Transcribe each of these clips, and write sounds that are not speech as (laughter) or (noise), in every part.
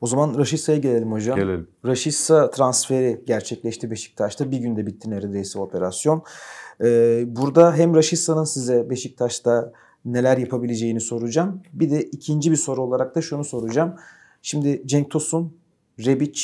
O zaman Raşisa'ya gelelim hocam. Gelelim. Raşitsa transferi gerçekleşti Beşiktaş'ta. Bir günde bitti neredeyse operasyon. Ee, burada hem Raşisa'nın size Beşiktaş'ta neler yapabileceğini soracağım. Bir de ikinci bir soru olarak da şunu soracağım. Şimdi Cenk Tosun, Rebic,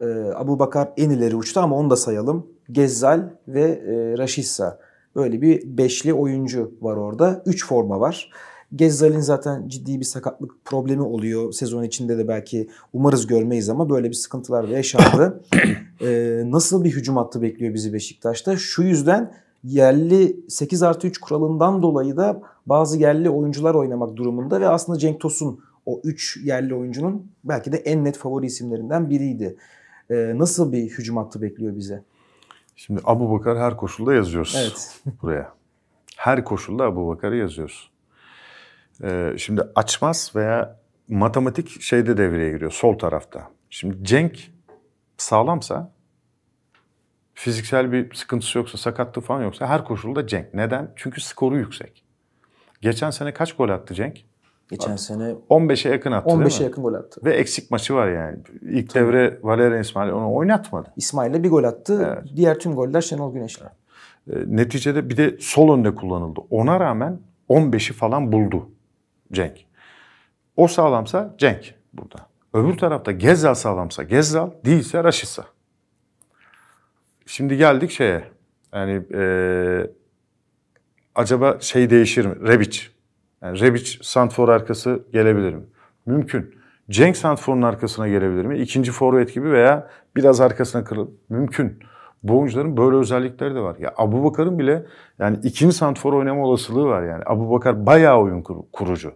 e, Abu Bakar en ileri uçtu ama onu da sayalım. Gezzal ve e, Raşitsa. Böyle bir beşli oyuncu var orada. Üç forma var. Gezzal'in zaten ciddi bir sakatlık problemi oluyor. Sezon içinde de belki umarız görmeyiz ama böyle bir sıkıntılar yaşandı. (coughs) ee, nasıl bir hücum hattı bekliyor bizi Beşiktaş'ta? Şu yüzden yerli 8 artı 3 kuralından dolayı da bazı yerli oyuncular oynamak durumunda ve aslında Cenk Tosun o 3 yerli oyuncunun belki de en net favori isimlerinden biriydi. Ee, nasıl bir hücum hattı bekliyor bize? Şimdi Abu Bakar her koşulda yazıyoruz evet. (laughs) buraya. Her koşulda Abu Bakar'ı yazıyoruz. Ee, şimdi açmaz veya matematik şeyde devreye giriyor sol tarafta. Şimdi Cenk sağlamsa fiziksel bir sıkıntısı yoksa sakatlığı falan yoksa her koşulda Cenk. Neden? Çünkü skoru yüksek. Geçen sene kaç gol attı Cenk? Geçen sene 15'e yakın attı 15'e yakın gol attı. Ve eksik maçı var yani. İlk Tabii. devre Valerian İsmail onu oynatmadı. İsmail'le bir gol attı. Evet. Diğer tüm goller Şenol Güneş'le. Evet. Neticede bir de sol önde kullanıldı. Ona rağmen 15'i falan buldu. Cenk. O sağlamsa Cenk burada. Öbür tarafta Gezzal sağlamsa Gezzal, değilse Raşitsa. Şimdi geldik şeye. Yani ee, acaba şey değişir mi? Rebic. Yani Rebic Santfor arkası gelebilir mi? Mümkün. Cenk Santfor'un arkasına gelebilir mi? İkinci forvet gibi veya biraz arkasına kırılıp mümkün. Bu oyuncuların böyle özellikleri de var. Ya Abu Bakar'ın bile yani ikinci santfor oynama olasılığı var yani. Abu Bakar bayağı oyun kur, kurucu.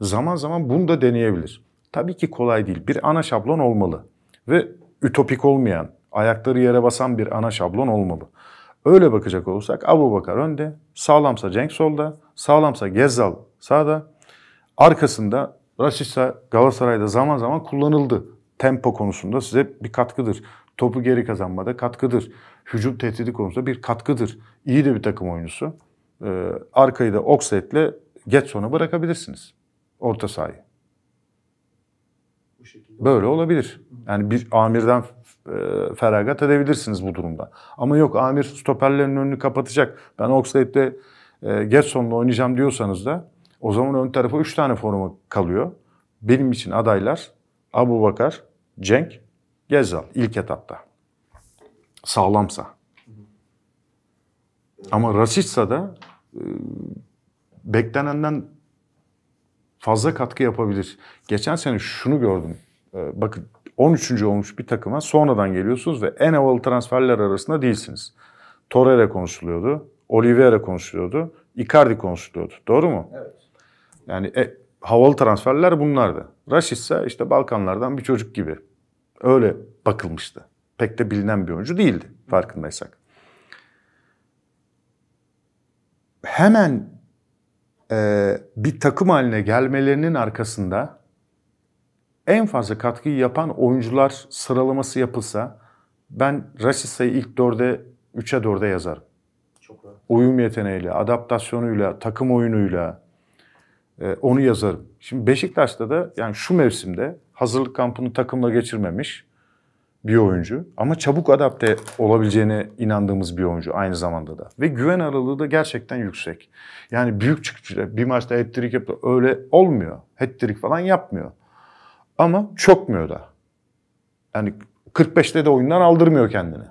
Zaman zaman bunu da deneyebilir. Tabii ki kolay değil. Bir ana şablon olmalı. Ve ütopik olmayan, ayakları yere basan bir ana şablon olmalı. Öyle bakacak olursak Abu Bakar önde, sağlamsa Cenk solda, sağlamsa Gezzal sağda. Arkasında Rashica Galatasaray'da zaman zaman kullanıldı. Tempo konusunda size bir katkıdır topu geri kazanmada katkıdır. Hücum tehdidi konusunda bir katkıdır. İyi de bir takım oyuncusu. Ee, arkayı da Oxlade'le geç sona bırakabilirsiniz. Orta sahayı. Böyle olabilir. Yani bir amirden e, feragat edebilirsiniz bu durumda. Ama yok amir stoperlerin önünü kapatacak. Ben Oxlade'de e, Gerson'la oynayacağım diyorsanız da o zaman ön tarafa 3 tane forma kalıyor. Benim için adaylar Abu Bakar, Cenk, Gezal ilk etapta. Sağlamsa. Ama rasistsa da e, beklenenden fazla katkı yapabilir. Geçen sene şunu gördüm. E, bakın 13. olmuş bir takıma sonradan geliyorsunuz ve en havalı transferler arasında değilsiniz. Torreira konuşuluyordu, Oliveira konuşuluyordu, Icardi konuşuluyordu. Doğru mu? Evet. Yani e, havalı transferler bunlardı. Raşit ise işte Balkanlardan bir çocuk gibi. Öyle bakılmıştı. Pek de bilinen bir oyuncu değildi farkındaysak. Hemen e, bir takım haline gelmelerinin arkasında en fazla katkıyı yapan oyuncular sıralaması yapılsa ben Rasisa'yı ilk dörde, üçe dörde yazarım. Çok rahat. Uyum yeteneğiyle, adaptasyonuyla, takım oyunuyla e, onu yazarım. Şimdi Beşiktaş'ta da yani şu mevsimde hazırlık kampını takımla geçirmemiş bir oyuncu. Ama çabuk adapte olabileceğine inandığımız bir oyuncu aynı zamanda da. Ve güven aralığı da gerçekten yüksek. Yani büyük çıkışıyla bir maçta hat-trick yapıyor. Öyle olmuyor. Hat-trick falan yapmıyor. Ama çökmüyor da. Yani 45'te de oyundan aldırmıyor kendini.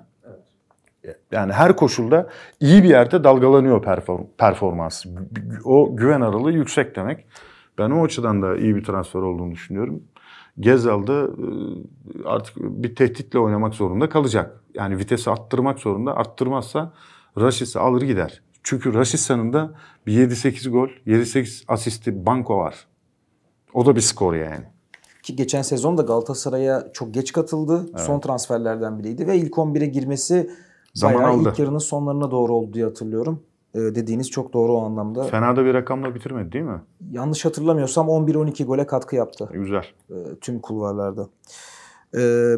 Yani her koşulda iyi bir yerde dalgalanıyor perform performans. O güven aralığı yüksek demek. Ben o açıdan da iyi bir transfer olduğunu düşünüyorum. Gezal'da e, artık bir tehditle oynamak zorunda kalacak. Yani vitesi arttırmak zorunda. Arttırmazsa Raşis'i alır gider. Çünkü Raşisa'nın da bir 7-8 gol, 7-8 asisti banko var. O da bir skor yani. Ki geçen sezon da Galatasaray'a çok geç katıldı. Evet. Son transferlerden biriydi ve ilk 11'e girmesi Zaman bayağı aldı. ilk yarının sonlarına doğru oldu diye hatırlıyorum. E, dediğiniz çok doğru o anlamda. Fena da bir rakamla bitirmedi değil mi? Yanlış hatırlamıyorsam 11-12 gole katkı yaptı. E, güzel. E, tüm kulvarlarda.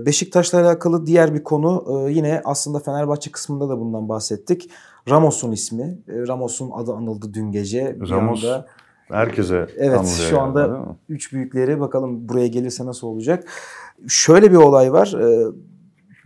Beşiktaş'la alakalı diğer bir konu yine aslında Fenerbahçe kısmında da bundan bahsettik. Ramos'un ismi. Ramos'un adı anıldı dün gece. Bir Ramos anda, herkese Evet şu anda yani, üç büyükleri bakalım buraya gelirse nasıl olacak. Şöyle bir olay var.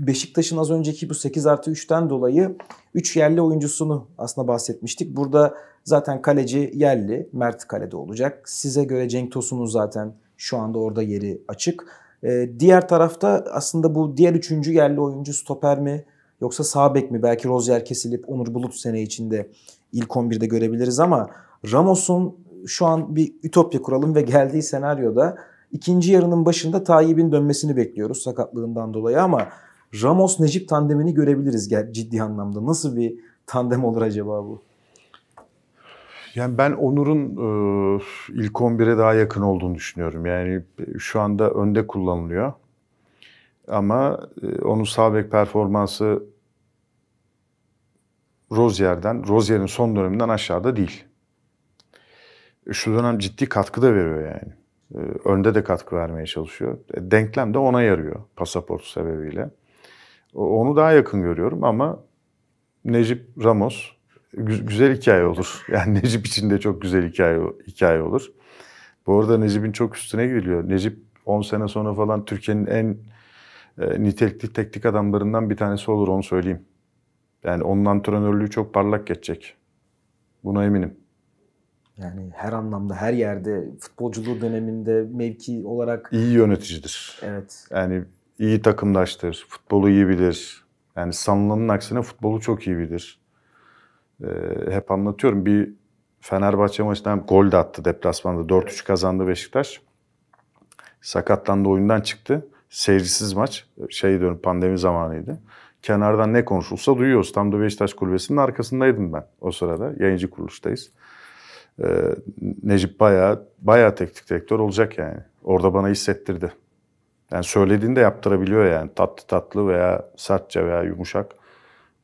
Beşiktaş'ın az önceki bu 8 artı 3'ten dolayı 3 yerli oyuncusunu aslında bahsetmiştik. Burada zaten kaleci yerli Mert kalede olacak. Size göre Cenk Tosun'un zaten şu anda orada yeri açık. Ee, diğer tarafta aslında bu diğer üçüncü yerli oyuncu stoper mi yoksa sağ bek mi? Belki Rozier kesilip Onur Bulut sene içinde ilk 11'de görebiliriz ama Ramos'un şu an bir ütopya kuralım ve geldiği senaryoda ikinci yarının başında Tayyip'in dönmesini bekliyoruz sakatlığından dolayı ama Ramos-Necip tandemini görebiliriz ciddi anlamda. Nasıl bir tandem olur acaba bu? Yani ben Onur'un e, ilk 11'e daha yakın olduğunu düşünüyorum. Yani şu anda önde kullanılıyor. Ama e, onun sağ bek performansı Rozier'den, Rozier'in son döneminden aşağıda değil. E, şu dönem ciddi katkı da veriyor yani. E, önde de katkı vermeye çalışıyor. E, denklem de ona yarıyor pasaport sebebiyle. Onu daha yakın görüyorum ama Necip Ramos güzel hikaye olur. (laughs) Yani Necip için de çok güzel hikaye hikaye olur. Bu arada Necip'in çok üstüne gidiliyor. Necip 10 sene sonra falan Türkiye'nin en e, nitelikli teknik adamlarından bir tanesi olur onu söyleyeyim. Yani onun antrenörlüğü çok parlak geçecek. Buna eminim. Yani her anlamda, her yerde futbolculuğu döneminde mevki olarak iyi yöneticidir. Evet. Yani iyi takımdaştır, futbolu iyi bilir. Yani sanılanın aksine futbolu çok iyi bilir. Ee, hep anlatıyorum bir Fenerbahçe maçında gol de attı deplasmanda. 4-3 kazandı Beşiktaş. Sakatlandı oyundan çıktı. Seyircisiz maç. Şey diyorum pandemi zamanıydı. Kenardan ne konuşulsa duyuyoruz. Tam da Beşiktaş Kulübesi'nin arkasındaydım ben o sırada. Yayıncı kuruluştayız. Ee, Necip bayağı, bayağı teknik direktör olacak yani. Orada bana hissettirdi. Yani söylediğini de yaptırabiliyor yani. Tatlı tatlı veya sertçe veya yumuşak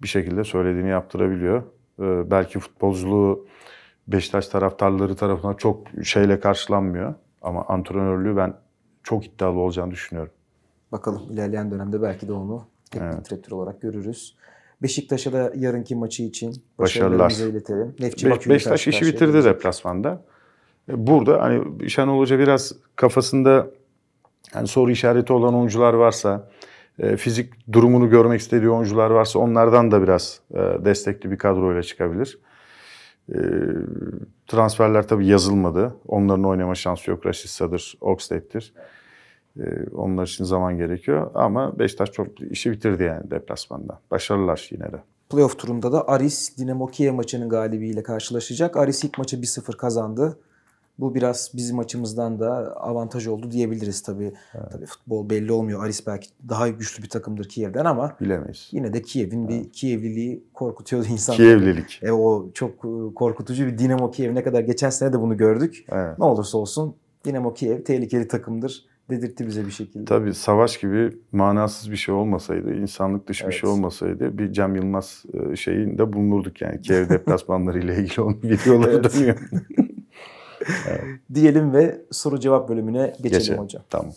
bir şekilde söylediğini yaptırabiliyor. Ee, belki futbolculuğu Beşiktaş taraftarları tarafından çok şeyle karşılanmıyor. Ama antrenörlüğü ben çok iddialı olacağını düşünüyorum. Bakalım ilerleyen dönemde belki de onu teknik evet. olarak görürüz. Beşiktaş'a da yarınki maçı için başarılar iletelim. Nefçi Be- Beşiktaş işi bitirdi deplasmanda. Ee, burada hani Şenol Hoca biraz kafasında yani soru işareti olan oyuncular varsa, e, fizik durumunu görmek istediği oyuncular varsa onlardan da biraz e, destekli bir kadroyla çıkabilir. E, transferler tabii yazılmadı. Onların oynama şansı yok. Rashid Sadır, Oxlade'dir. Onlar için zaman gerekiyor. Ama Beşiktaş çok işi bitirdi yani deplasmanda. Başarılar yine de. Playoff turunda da Aris Dinamo Kiev maçının galibiyle karşılaşacak. Aris ilk maçı 1-0 kazandı. Bu biraz bizim açımızdan da avantaj oldu diyebiliriz tabii. Evet. Tabii futbol belli olmuyor. Aris belki daha güçlü bir takımdır Kiev'den ama bilemeyiz. Yine de Kiev'in evet. bir Kievliliği korkutuyor insanları. Kievlilik. E, o çok e, korkutucu bir Dinamo Kiev ne kadar geçen sene de bunu gördük. Evet. Ne olursa olsun Dinamo Kiev tehlikeli takımdır dedirtti bize bir şekilde. Tabii savaş gibi manasız bir şey olmasaydı, insanlık dışı evet. bir şey olmasaydı bir Cem Yılmaz e, şeyinde bulunurduk yani. Kiev (laughs) deplasmanları ile ilgili onun videoları dönüyor. (laughs) (laughs) diyelim ve soru cevap bölümüne geçelim Geçelim. hocam. Tamam.